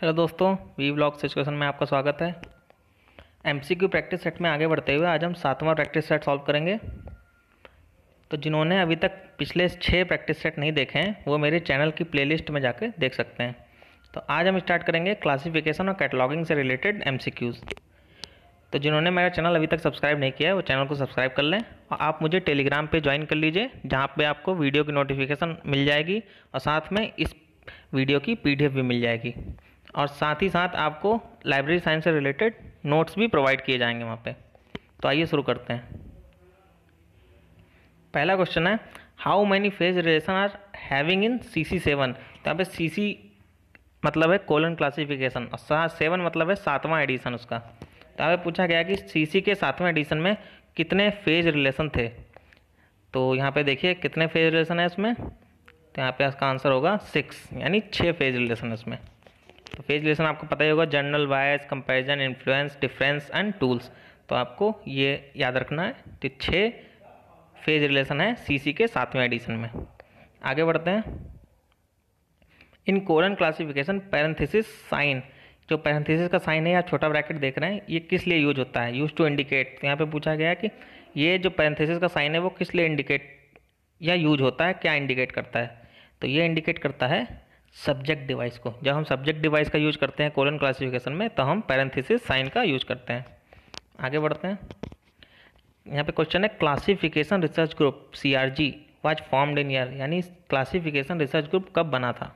hello दोस्तों we blog situation में आपका स्वागत है एमसीक्यू प्रैक्टिस सेट में आगे बढ़ते हुए आज हम सातवां प्रैक्टिस सेट सॉल्व करेंगे तो जिन्होंने अभी तक पिछले छः प्रैक्टिस सेट नहीं देखे हैं वो मेरे चैनल की प्लेलिस्ट में जाकर देख सकते हैं तो आज हम स्टार्ट करेंगे क्लासिफिकेशन और कैटलॉगिंग से रिलेटेड एम तो जिन्होंने मेरा चैनल अभी तक सब्सक्राइब नहीं किया है वो चैनल को सब्सक्राइब कर लें और आप मुझे टेलीग्राम पर ज्वाइन कर लीजिए जहाँ पर आपको वीडियो की नोटिफिकेशन मिल जाएगी और साथ में इस वीडियो की पी भी मिल जाएगी और साथ ही साथ आपको लाइब्रेरी साइंस से रिलेटेड नोट्स भी प्रोवाइड किए जाएंगे वहाँ पे तो आइए शुरू करते हैं पहला क्वेश्चन है how many phase relation are having in C C seven तो यहाँ पे सी सी मतलब है कोलन क्लासिफिकेशन और सेवन मतलब है सातवां एडिशन उसका तो यहाँ पे पूछा गया कि सी सी के सातवें एडिशन में कितने फेज रिलेशन थे तो यहाँ पे देखिए कितने फेज रिलेशन है इसमें तो यहाँ पे इसका आंसर होगा सिक्स यानी छः फेज रिलेशन इसमें तो फेज रिलेशन आपको पता ही होगा general bias comparison influence difference and tools तो आपको ये याद रखना है तो छः फेज रिलेशन है सीसी के सातवें एडिशन में आगे बढ़ते हैं in colon classification parenthesis sign जो पैरेंथिसिस का साइन है या छोटा ब्रैकेट देख रहे हैं ये किस लिए यूज होता है यूज टू इंडिकेट तो यहाँ पे पूछा गया है कि ये जो पैरेंथेसिस का साइन है वो किस लिए इंडिकेट या यूज होता है क्या इंडिकेट करता है तो ये इंडिकेट करता है सब्जेक्ट डिवाइस को जब हम सब्जेक्ट डिवाइस का यूज करते हैं कोलन क्लासिफिकेशन में तो हम पैरेंथिसिस साइन का यूज करते हैं आगे बढ़ते हैं यहाँ पे क्वेश्चन है classification research group C R G was formed in year यानी क्लासिफिकेशन रिसर्च ग्रुप कब बना था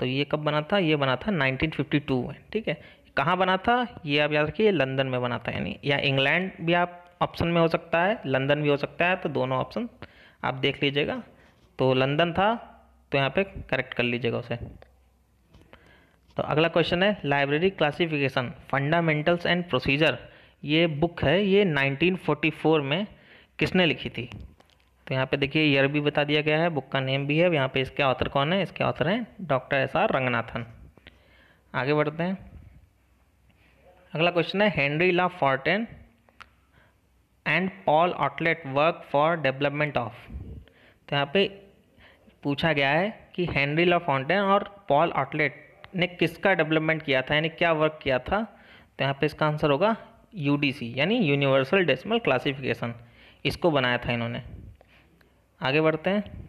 तो ये कब बना था ये बना था 1952 में ठीक है कहाँ बना था ये आप याद रखिए लंदन में बना था यानी या इंग्लैंड भी आप ऑप्शन में हो सकता है लंदन भी हो सकता है तो दोनों ऑप्शन आप देख लीजिएगा तो लंदन था तो यहाँ पे करेक्ट कर लीजिएगा उसे तो अगला क्वेश्चन है library classification fundamentals and procedure ये बुक है ये 1944 में किसने लिखी थी तो यहाँ पे देखिए ईयर भी बता दिया गया है बुक का नेम भी है यहाँ पे इसके ऑथर कौन है इसके ऑथर हैं डॉक्टर एस आर रंगनाथन आगे बढ़ते हैं अगला क्वेश्चन है Henri La Fontaine and Paul Otlet work for development of तो यहाँ पे पूछा गया है कि हेनरी ला फाउंटेन और पॉल आउटलेट ने किसका डेवलपमेंट किया था यानी क्या वर्क किया था तो यहाँ पे इसका आंसर होगा यूडीसी यानी यूनिवर्सल डेसिमल क्लासिफिकेशन इसको बनाया था इन्होंने आगे बढ़ते हैं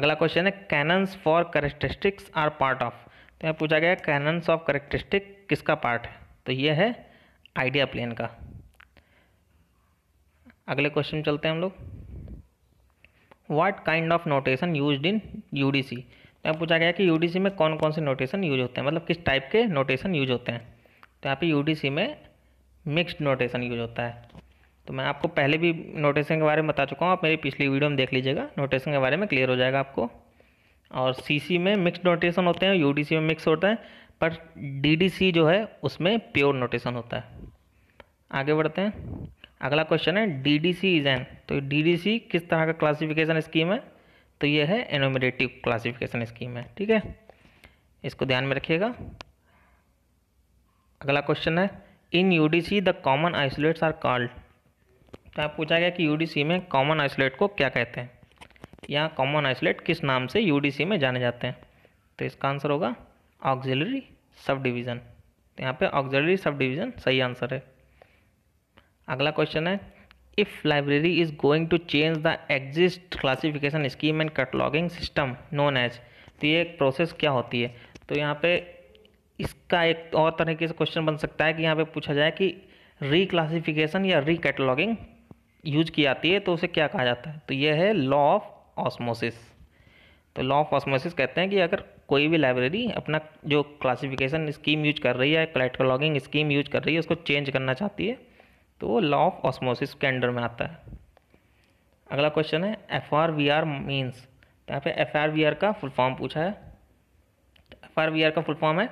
अगला क्वेश्चन है canons for characteristics are part of तो यहाँ पूछा गया कैनन्स ऑफ करेक्टरिस्टिक किसका पार्ट है तो ये है आइडिया प्लेन का अगले क्वेश्चन चलते हैं हम लोग what kind of notation use in U D C तो यहाँ पूछा गया कि यू डी सी में कौन कौन से नोटेशन यूज होते हैं मतलब किस टाइप के नोटेशन यूज होते हैं तो यहाँ पे यू डी सी में मिक्सड नोटेशन यूज होता है तो मैं आपको पहले भी नोटेशन के बारे में बता चुका हूँ आप मेरी पिछली वीडियो में देख लीजिएगा नोटेशन के बारे में क्लियर हो जाएगा आपको और सी सी में मिक्सड नोटेशन होते हैं यू डी सी में मिक्स होता है पर डी डी सी जो है उसमें प्योर नोटेशन होता है आगे बढ़ते हैं अगला क्वेश्चन है D D C is an तो डी डी सी किस तरह का क्लासिफिकेशन स्कीम है तो ये है एनोमिनेटिव क्लासिफिकेशन स्कीम है ठीक है इसको ध्यान में रखिएगा अगला क्वेश्चन है in U D C the common isolates are called तो आप पूछा गया कि यू डी सी में कॉमन आइसोलेट को क्या कहते हैं यहाँ कॉमन आइसोलेट किस नाम से यू डी सी में जाने जाते हैं तो इसका आंसर होगा ऑक्जिलरी सब डिवीज़न यहाँ पे ऑक्जिलरी सब डिवीज़न सही आंसर है अगला क्वेश्चन है if library is going to change the exist classification scheme and cataloguing system known as तो ये एक प्रोसेस क्या होती है तो यहाँ पे इसका एक और तरीके से क्वेश्चन बन सकता है कि यहाँ पे पूछा जाए कि रिक्लासिफिकेशन या कैटलॉगिंग यूज की जाती है तो उसे क्या कहा जाता है तो यह है लॉ ऑफ ऑस्मोसिस तो लॉ ऑफ ऑस्मोसिस कहते हैं कि अगर कोई भी लाइब्रेरी अपना जो क्लासिफिकेशन स्कीम यूज कर रही है कैटलॉगिंग स्कीम यूज कर रही है उसको चेंज करना चाहती है तो वो लॉ ऑफ ऑस्मोसिस के अंडर में आता है अगला क्वेश्चन है F R we R means तो यहाँ पे एफ आर वी आर का फुल फॉर्म पूछा है एफ आर वी आर का फुल फॉर्म है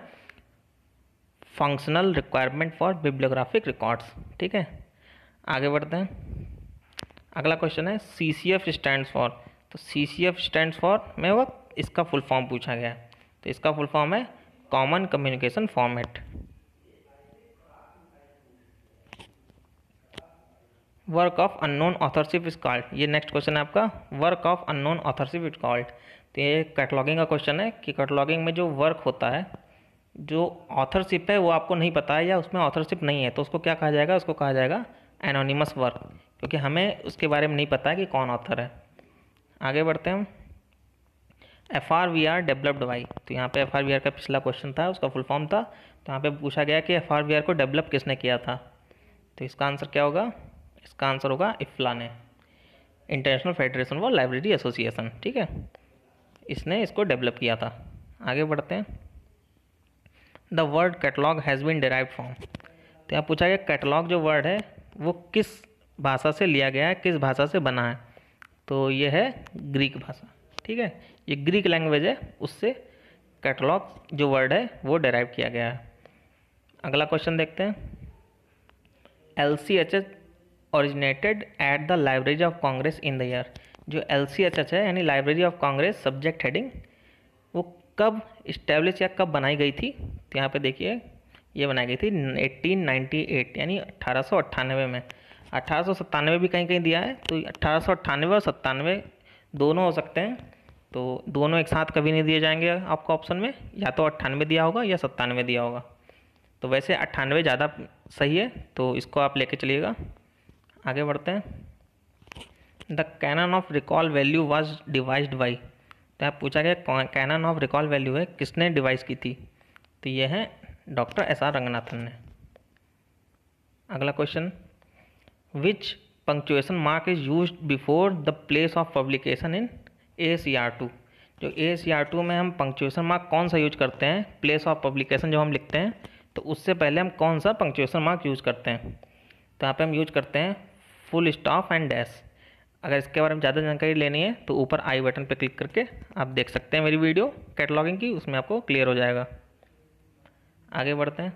functional requirement for bibliographic records ठीक है आगे बढ़ते हैं अगला क्वेश्चन है C C F stand for तो C C F stand for में वक्त इसका फुल फॉर्म पूछा गया है तो इसका फुल फॉर्म है common communication format work of unknown authorship is called ये नेक्स्ट क्वेश्चन है आपका work of unknown authorship is called तो ये कैटलॉगिंग का क्वेश्चन है कि कैटलॉगिंग में जो वर्क होता है जो ऑथरशिप है वो आपको नहीं पता है या उसमें ऑथरशिप नहीं है तो उसको क्या कहा जाएगा उसको कहा जाएगा एनोनिमस वर्क क्योंकि हमें उसके बारे में नहीं पता है कि कौन ऑथर है आगे बढ़ते हैं F are we R developed by तो यहाँ पे एफ आर वी आर का पिछला क्वेश्चन था उसका फुल फॉर्म था तो यहाँ पे पूछा गया कि एफ आर वी आर को डेवलप किसने किया था तो इसका आंसर क्या होगा इसका आंसर होगा इफ्ला ने international federation for library association ठीक है इसने इसको डेवलप किया था आगे बढ़ते हैं the word catalogue has been derive from तो यहाँ पूछा गया कैटलॉग जो वर्ड है वो किस भाषा से लिया गया है किस भाषा से बना है तो ये है ग्रीक भाषा ठीक है ये ग्रीक लैंग्वेज है उससे कैटलॉग जो वर्ड है वो डेराइव किया गया है अगला क्वेश्चन देखते हैं L C H H originated at the library of Congress in the year जो एल सी एच एच है यानी library of Congress subject heading वो कब इस्टेब्लिश या कब बनाई गई थी तो यहाँ पे देखिए ये बनाई गई थी 1898 यानी अट्ठारह में अठारह भी कहीं कहीं दिया है तो अट्ठारह और सत्तानवे दोनों हो सकते हैं तो दोनों एक साथ कभी नहीं दिए जाएंगे आपको ऑप्शन में या तो अट्ठानवे दिया होगा या सत्तानवे दिया होगा तो वैसे अट्ठानवे ज़्यादा सही है तो इसको आप लेके चलिएगा आगे बढ़ते हैं the canon of recall value was devised by तो आप पूछा गया कैनन ऑफ रिकॉल वैल्यू है किसने डिवाइस की थी तो यह है डॉक्टर एस आर रंगनाथन ने अगला question which punctuation mark is use before the place of publication in A C R two जो ए सी आर टू में हम पंक्चुएसन मार्क कौन सा यूज करते हैं प्लेस ऑफ पब्लिकेशन जो हम लिखते हैं तो उससे पहले हम कौन सा पंक्चुएसन मार्क यूज करते हैं तो यहाँ पे हम यूज करते हैं फुल स्टॉप एंड डैश अगर इसके बारे में ज़्यादा जानकारी लेनी है तो ऊपर आई बटन पर क्लिक करके आप देख सकते हैं मेरी वीडियो कैटलॉगिंग की उसमें आपको क्लियर हो जाएगा आगे बढ़ते हैं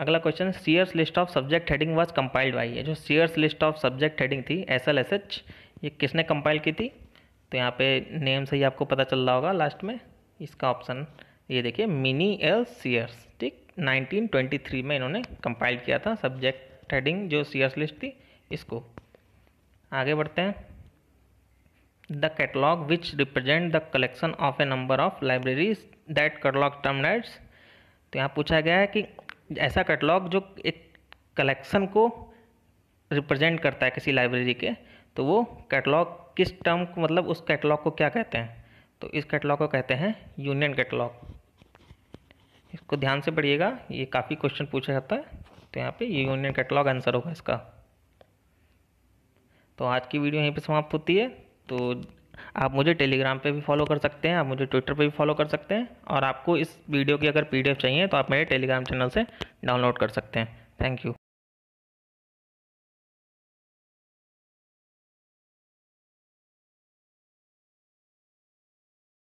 अगला question Sears list of subject heading was compiled by ये जो Sears list of subject heading थी एस एल एस एच ये किसने कंपाइल की थी तो यहाँ पे नेम से ही आपको पता चल रहा होगा लास्ट में इसका ऑप्शन ये देखिए मिनी एल सीयर्स ठीक 1923 में इन्होंने कंपाइल किया था सब्जेक्ट हेडिंग जो सीयर्स लिस्ट थी इसको आगे बढ़ते हैं the catalogue which represent the collection of a number of libraries that catalogue नाइट्स तो यहाँ पूछा गया है कि ऐसा कैटलॉग जो एक कलेक्शन को रिप्रेजेंट करता है किसी लाइब्रेरी के तो वो कैटलॉग किस टर्म को मतलब उस कैटलॉग को क्या कहते हैं तो इस कैटलॉग को कहते हैं यूनियन कैटलॉग इसको ध्यान से पढ़िएगा ये काफ़ी क्वेश्चन पूछा जाता है तो यहाँ पे यूनियन कैटलॉग आंसर होगा इसका तो आज की वीडियो यहीं पे समाप्त होती है तो आप मुझे टेलीग्राम पे भी फॉलो कर सकते हैं आप मुझे ट्विटर पे भी फॉलो कर सकते हैं और आपको इस वीडियो की अगर पीडीएफ चाहिए तो आप मेरे टेलीग्राम चैनल से डाउनलोड कर सकते हैं थैंक यू